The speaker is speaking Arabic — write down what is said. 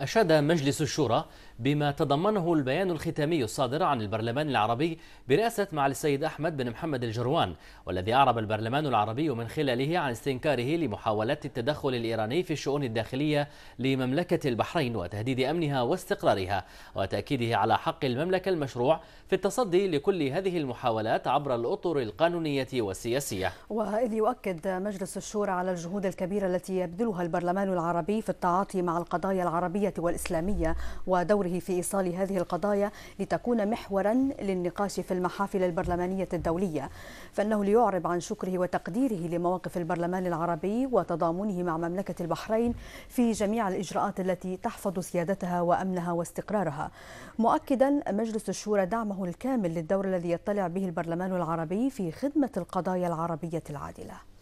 أشاد مجلس الشورى بما تضمنه البيان الختامي الصادر عن البرلمان العربي برئاسة مع السيد أحمد بن محمد الجروان والذي أعرب البرلمان العربي من خلاله عن استنكاره لمحاولات التدخل الإيراني في الشؤون الداخلية لمملكة البحرين وتهديد أمنها واستقرارها وتأكيده على حق المملكة المشروع في التصدي لكل هذه المحاولات عبر الأطر القانونية والسياسية وإذ يؤكد مجلس الشورى على الجهود الكبيرة التي يبذلها البرلمان العربي في التعاطي مع القضايا العربية العربية والإسلامية ودوره في إيصال هذه القضايا لتكون محورا للنقاش في المحافل البرلمانية الدولية فإنه ليعرب عن شكره وتقديره لمواقف البرلمان العربي وتضامنه مع مملكة البحرين في جميع الإجراءات التي تحفظ سيادتها وأمنها واستقرارها مؤكدا مجلس الشورى دعمه الكامل للدور الذي يطلع به البرلمان العربي في خدمة القضايا العربية العادلة